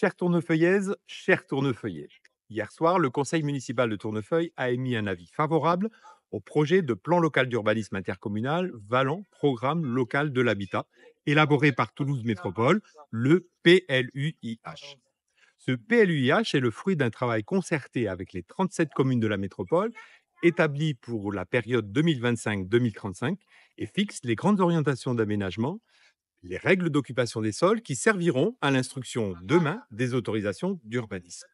Chers Tournefeuillaises, chers Tournefeuillais, hier soir, le conseil municipal de Tournefeuille a émis un avis favorable au projet de plan local d'urbanisme intercommunal valant programme local de l'habitat élaboré par Toulouse Métropole, le PLUIH. Ce PLUIH est le fruit d'un travail concerté avec les 37 communes de la métropole, établi pour la période 2025-2035 et fixe les grandes orientations d'aménagement, les règles d'occupation des sols qui serviront à l'instruction demain des autorisations d'urbanisme.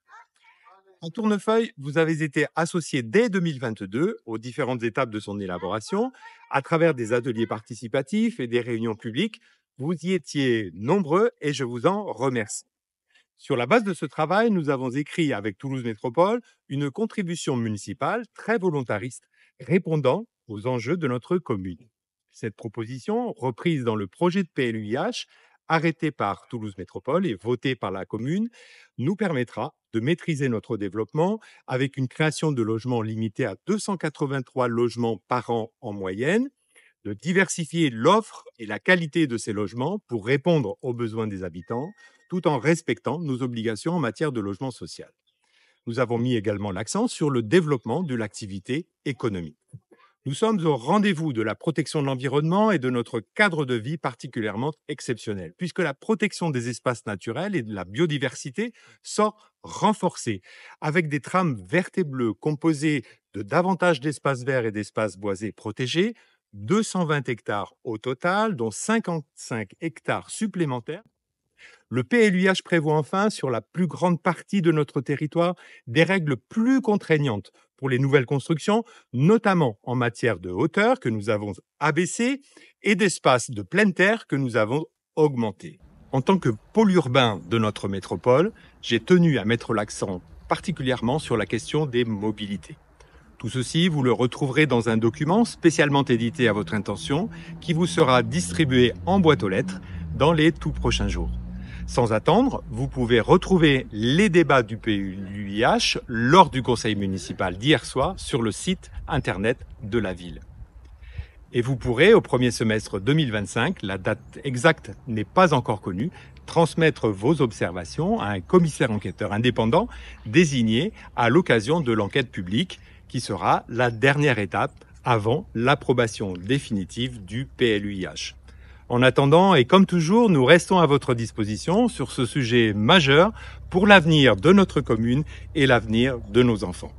En tournefeuille, vous avez été associé dès 2022 aux différentes étapes de son élaboration à travers des ateliers participatifs et des réunions publiques. Vous y étiez nombreux et je vous en remercie. Sur la base de ce travail, nous avons écrit avec Toulouse Métropole une contribution municipale très volontariste répondant aux enjeux de notre commune. Cette proposition, reprise dans le projet de PLUIH, arrêté par Toulouse Métropole et voté par la commune, nous permettra de maîtriser notre développement avec une création de logements limitée à 283 logements par an en moyenne, de diversifier l'offre et la qualité de ces logements pour répondre aux besoins des habitants, tout en respectant nos obligations en matière de logement social. Nous avons mis également l'accent sur le développement de l'activité économique. Nous sommes au rendez-vous de la protection de l'environnement et de notre cadre de vie particulièrement exceptionnel, puisque la protection des espaces naturels et de la biodiversité sort renforcée, avec des trames vertes et bleues composées de davantage d'espaces verts et d'espaces boisés protégés, 220 hectares au total, dont 55 hectares supplémentaires le PLUH prévoit enfin, sur la plus grande partie de notre territoire, des règles plus contraignantes pour les nouvelles constructions, notamment en matière de hauteur que nous avons abaissée et d'espace de pleine terre que nous avons augmenté. En tant que pôle urbain de notre métropole, j'ai tenu à mettre l'accent particulièrement sur la question des mobilités. Tout ceci, vous le retrouverez dans un document spécialement édité à votre intention qui vous sera distribué en boîte aux lettres dans les tout prochains jours. Sans attendre, vous pouvez retrouver les débats du PUIH lors du conseil municipal d'hier soir sur le site internet de la ville. Et vous pourrez, au premier semestre 2025, la date exacte n'est pas encore connue, transmettre vos observations à un commissaire enquêteur indépendant désigné à l'occasion de l'enquête publique qui sera la dernière étape avant l'approbation définitive du PLUIH. En attendant, et comme toujours, nous restons à votre disposition sur ce sujet majeur pour l'avenir de notre commune et l'avenir de nos enfants.